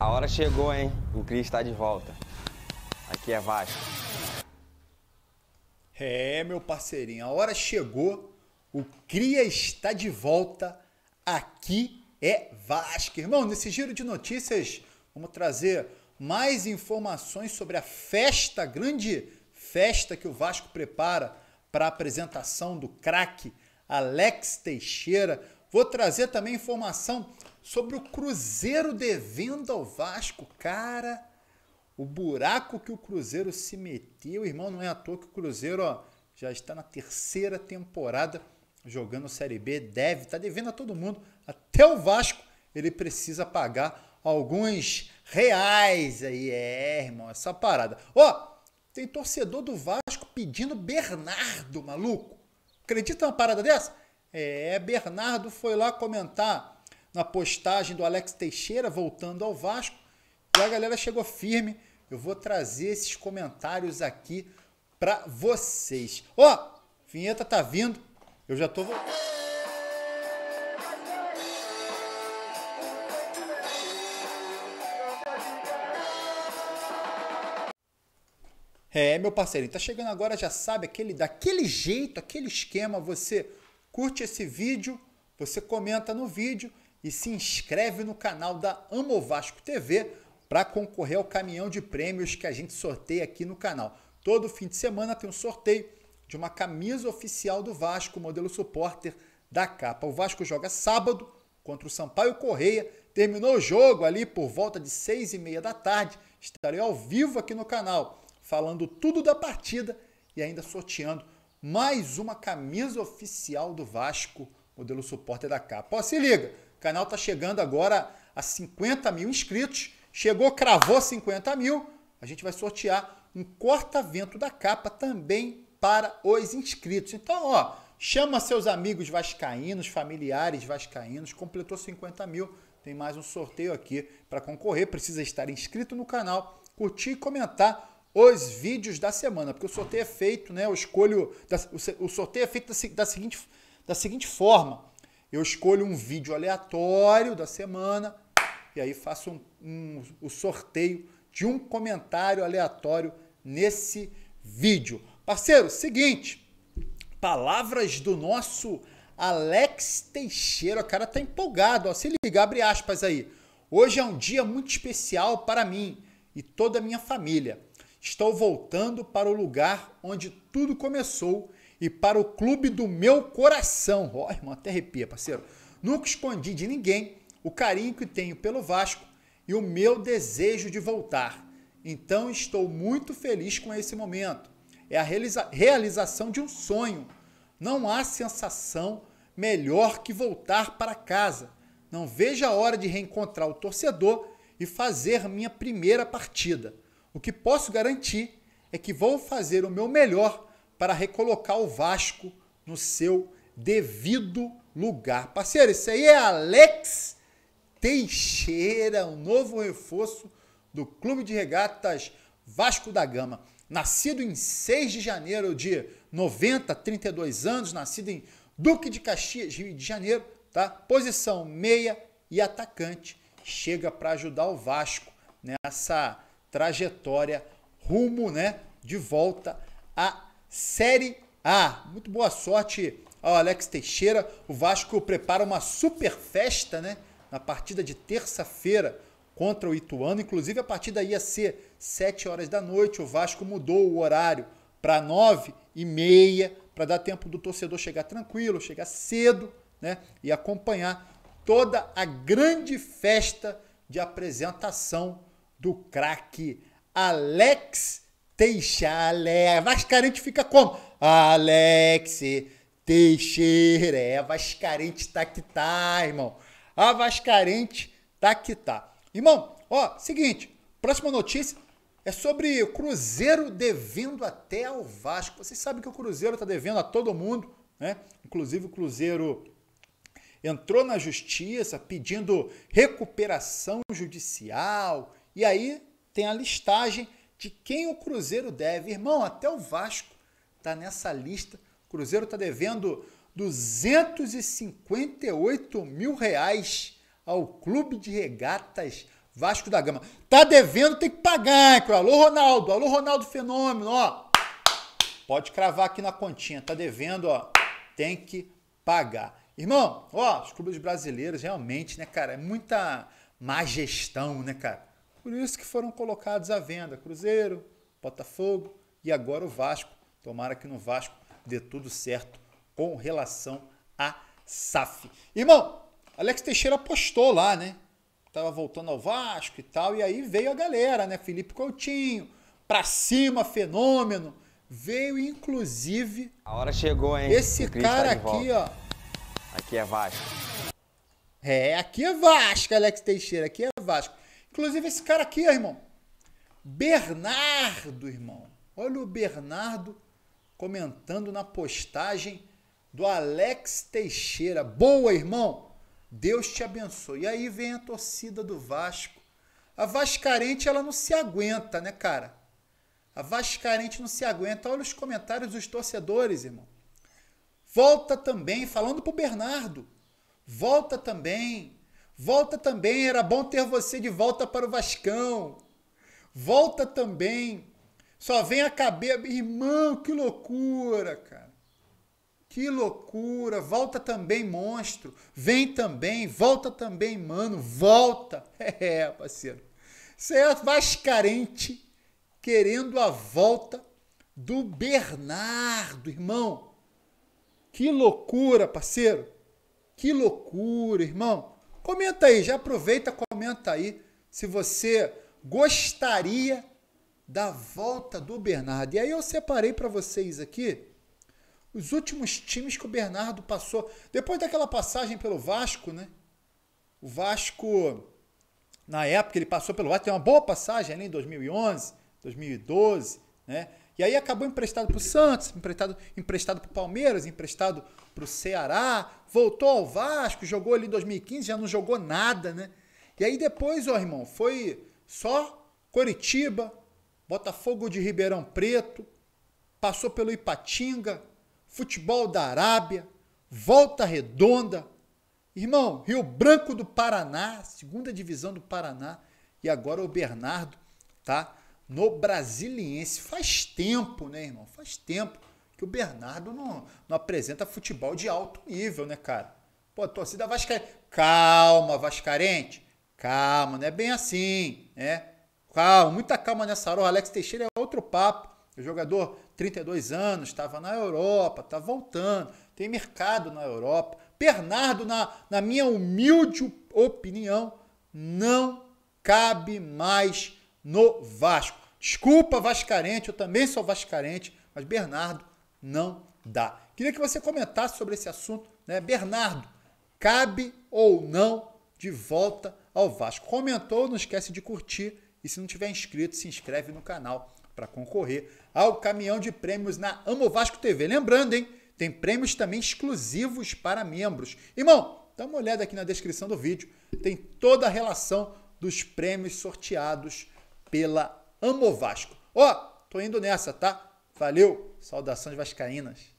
A hora chegou, hein? O Cris está de volta. Aqui é Vasco. É, meu parceirinho, a hora chegou. O Cria está de volta. Aqui é Vasco. Irmão, nesse giro de notícias, vamos trazer mais informações sobre a festa, grande festa que o Vasco prepara para a apresentação do craque Alex Teixeira. Vou trazer também informação sobre o Cruzeiro devendo ao Vasco, cara. O buraco que o Cruzeiro se meteu, irmão, não é à toa que o Cruzeiro ó, já está na terceira temporada jogando Série B, deve, está devendo a todo mundo, até o Vasco, ele precisa pagar alguns reais aí, é, irmão, essa parada. Ó, oh, tem torcedor do Vasco pedindo Bernardo, maluco. Acredita numa parada dessa? É, Bernardo foi lá comentar na postagem do Alex Teixeira voltando ao Vasco. E a galera chegou firme. Eu vou trazer esses comentários aqui para vocês. Ó, oh, vinheta tá vindo. Eu já tô voltando. É, meu parceirinho, tá chegando agora, já sabe, aquele daquele jeito, aquele esquema, você curte esse vídeo, você comenta no vídeo e se inscreve no canal da Amo Vasco TV para concorrer ao caminhão de prêmios que a gente sorteia aqui no canal. Todo fim de semana tem um sorteio de uma camisa oficial do Vasco, modelo supporter da capa. O Vasco joga sábado contra o Sampaio Correia. Terminou o jogo ali por volta de seis e meia da tarde. Estarei ao vivo aqui no canal, falando tudo da partida e ainda sorteando mais uma camisa oficial do Vasco, modelo suporte da capa. Ó, se liga! O canal está chegando agora a 50 mil inscritos. Chegou, cravou 50 mil. A gente vai sortear um corta-vento da capa também para os inscritos. Então, ó, chama seus amigos vascaínos, familiares vascaínos. Completou 50 mil. Tem mais um sorteio aqui para concorrer. Precisa estar inscrito no canal, curtir e comentar os vídeos da semana, porque o sorteio é feito, né? Eu escolho. o, o, sorteio é feito da, seguinte, da seguinte forma: eu escolho um vídeo aleatório da semana e aí faço um, um, o sorteio de um comentário aleatório nesse vídeo. Parceiro, seguinte, palavras do nosso Alex Teixeira, o cara tá empolgado, ó. se liga, abre aspas aí. Hoje é um dia muito especial para mim e toda a minha família. Estou voltando para o lugar onde tudo começou e para o clube do meu coração. Ó, oh, irmão, até arrepia, parceiro. Nunca escondi de ninguém o carinho que tenho pelo Vasco e o meu desejo de voltar. Então estou muito feliz com esse momento. É a realiza realização de um sonho. Não há sensação melhor que voltar para casa. Não vejo a hora de reencontrar o torcedor e fazer minha primeira partida. O que posso garantir é que vou fazer o meu melhor para recolocar o Vasco no seu devido lugar. Parceiro, isso aí é Alex Teixeira, um novo reforço do Clube de Regatas Vasco da Gama. Nascido em 6 de janeiro de 90, 32 anos, nascido em Duque de Caxias, Rio de Janeiro, tá? Posição meia e atacante. Chega para ajudar o Vasco nessa trajetória rumo, né, de volta à Série A. Muito boa sorte ao Alex Teixeira. O Vasco prepara uma super festa, né? Na partida de terça-feira contra o Ituano. Inclusive, a partida ia ser 7 horas da noite. O Vasco mudou o horário para 9 e meia, para dar tempo do torcedor chegar tranquilo, chegar cedo, né? E acompanhar toda a grande festa de apresentação do craque Alex Teixeira Alex. Vascarente fica como? Alex Teixeira. É, Vascarente tá que tá, irmão. A Vascarente tá que tá. Irmão, ó, seguinte. Próxima notícia é sobre o Cruzeiro devendo até ao Vasco. Vocês sabem que o Cruzeiro tá devendo a todo mundo, né? Inclusive o Cruzeiro entrou na justiça pedindo recuperação judicial. E aí tem a listagem de quem o Cruzeiro deve. Irmão, até o Vasco está nessa lista. O Cruzeiro está devendo 258 mil reais ao Clube de Regatas Vasco da Gama. Tá devendo, tem que pagar, hein, Alô, Ronaldo. Alô, Ronaldo Fenômeno, ó. Pode cravar aqui na continha. Tá devendo, ó. Tem que pagar. Irmão, ó, os clubes brasileiros realmente, né, cara? É muita má gestão, né, cara? Por isso que foram colocados à venda Cruzeiro, Botafogo e agora o Vasco. Tomara que no Vasco dê tudo certo com relação a SAF. Irmão, Alex Teixeira apostou lá, né? Tava voltando ao Vasco e tal, e aí veio a galera, né? Felipe Coutinho, pra cima, fenômeno. Veio inclusive. A hora chegou, hein? Esse tá cara tá aqui, volta. ó. Aqui é Vasco. É, aqui é Vasco, Alex Teixeira, aqui é Vasco. Inclusive esse cara aqui, irmão. Bernardo, irmão. Olha o Bernardo comentando na postagem do Alex Teixeira. Boa, irmão. Deus te abençoe. E aí vem a torcida do Vasco. A Vascarente, ela não se aguenta, né, cara? A Vascarente não se aguenta. Olha os comentários dos torcedores, irmão. Volta também, falando pro Bernardo. Volta também Volta também, era bom ter você de volta para o Vascão. Volta também. Só vem a cabeça. Irmão, que loucura, cara. Que loucura. Volta também, monstro. Vem também. Volta também, mano. Volta. É, é, parceiro. Certo? É Vascarente querendo a volta do Bernardo, irmão. Que loucura, parceiro. Que loucura, irmão. Comenta aí, já aproveita, comenta aí se você gostaria da volta do Bernardo. E aí eu separei para vocês aqui os últimos times que o Bernardo passou. Depois daquela passagem pelo Vasco, né? O Vasco, na época, ele passou pelo Vasco, tem uma boa passagem ali em 2011, 2012, né? E aí acabou emprestado para o Santos, emprestado, emprestado para o Palmeiras, emprestado para o Ceará, voltou ao Vasco, jogou ali em 2015, já não jogou nada, né? E aí depois, ó, irmão, foi só Coritiba, Botafogo de Ribeirão Preto, passou pelo Ipatinga, futebol da Arábia, Volta Redonda, irmão, Rio Branco do Paraná, segunda divisão do Paraná, e agora o Bernardo, tá? no Brasiliense. Faz tempo, né, irmão? Faz tempo que o Bernardo não, não apresenta futebol de alto nível, né, cara? Pô, torcida vascarense. Calma, vascarente. Calma, não é bem assim, né? Calma, muita calma nessa hora. O Alex Teixeira é outro papo. O jogador, 32 anos, estava na Europa, tá voltando. Tem mercado na Europa. Bernardo, na, na minha humilde opinião, não cabe mais no Vasco. Desculpa, Vascarente, eu também sou Vascarente, mas Bernardo não dá. Queria que você comentasse sobre esse assunto, né? Bernardo, cabe ou não de volta ao Vasco? Comentou, não esquece de curtir e se não tiver inscrito, se inscreve no canal para concorrer ao caminhão de prêmios na Amo Vasco TV. Lembrando, hein? Tem prêmios também exclusivos para membros. Irmão, dá uma olhada aqui na descrição do vídeo, tem toda a relação dos prêmios sorteados pela Amo Vasco. Ó, oh, tô indo nessa, tá? Valeu, saudações vascaínas.